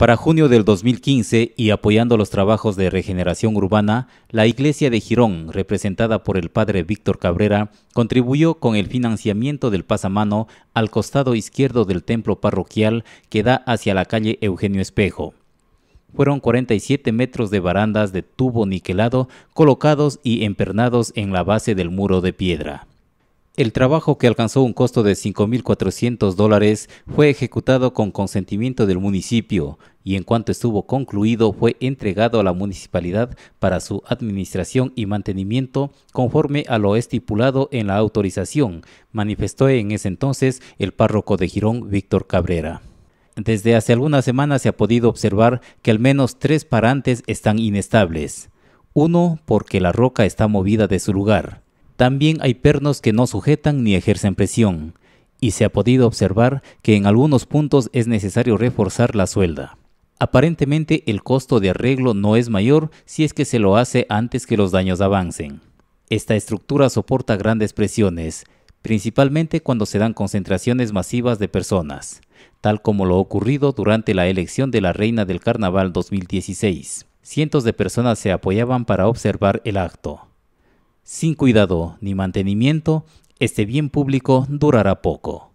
Para junio del 2015 y apoyando los trabajos de regeneración urbana, la Iglesia de Girón, representada por el padre Víctor Cabrera, contribuyó con el financiamiento del pasamano al costado izquierdo del templo parroquial que da hacia la calle Eugenio Espejo. Fueron 47 metros de barandas de tubo niquelado colocados y empernados en la base del muro de piedra. El trabajo, que alcanzó un costo de 5.400 dólares, fue ejecutado con consentimiento del municipio, y en cuanto estuvo concluido fue entregado a la municipalidad para su administración y mantenimiento conforme a lo estipulado en la autorización, manifestó en ese entonces el párroco de Girón, Víctor Cabrera. Desde hace algunas semanas se ha podido observar que al menos tres parantes están inestables. Uno, porque la roca está movida de su lugar. También hay pernos que no sujetan ni ejercen presión. Y se ha podido observar que en algunos puntos es necesario reforzar la suelda. Aparentemente el costo de arreglo no es mayor si es que se lo hace antes que los daños avancen. Esta estructura soporta grandes presiones, principalmente cuando se dan concentraciones masivas de personas, tal como lo ocurrido durante la elección de la reina del carnaval 2016. Cientos de personas se apoyaban para observar el acto. Sin cuidado ni mantenimiento, este bien público durará poco.